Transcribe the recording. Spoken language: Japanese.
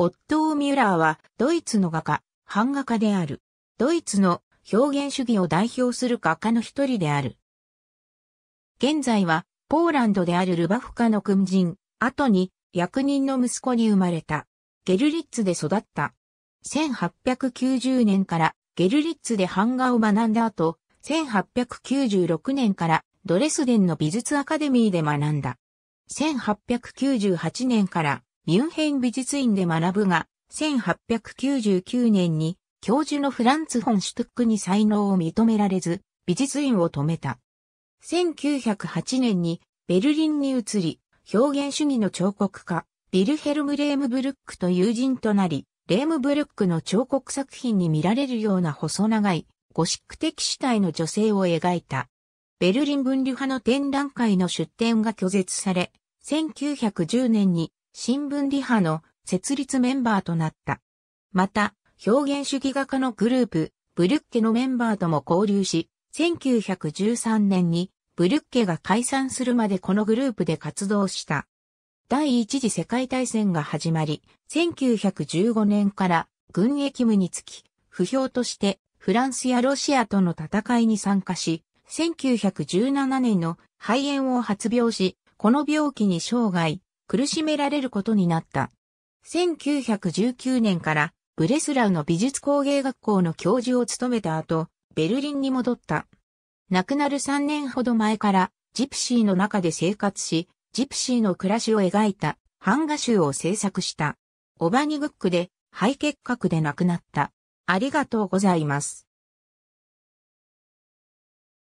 オットー・ミュラーはドイツの画家、版画家である。ドイツの表現主義を代表する画家の一人である。現在はポーランドであるルバフカの軍人、後に役人の息子に生まれた。ゲルリッツで育った。1890年からゲルリッツで版画を学んだ後、1896年からドレスデンの美術アカデミーで学んだ。1898年からミュンヘン美術院で学ぶが、1899年に教授のフランツ・フォン・シュトックに才能を認められず、美術院を止めた。1908年にベルリンに移り、表現主義の彫刻家、ビルヘルム・レームブルックと友人となり、レームブルックの彫刻作品に見られるような細長い、ゴシック的主体の女性を描いた。ベルリン分離派の展覧会の出展が拒絶され、1910年に新聞理派の設立メンバーとなった。また、表現主義画家のグループ、ブルッケのメンバーとも交流し、1913年にブルッケが解散するまでこのグループで活動した。第一次世界大戦が始まり、1915年から軍役務につき、不評としてフランスやロシアとの戦いに参加し、1917年の肺炎を発病し、この病気に生涯、苦しめられることになった。1919年からブレスラウの美術工芸学校の教授を務めた後、ベルリンに戻った。亡くなる3年ほど前からジプシーの中で生活し、ジプシーの暮らしを描いた版画集を制作した。オバニグックで肺結核で亡くなった。ありがとうございます。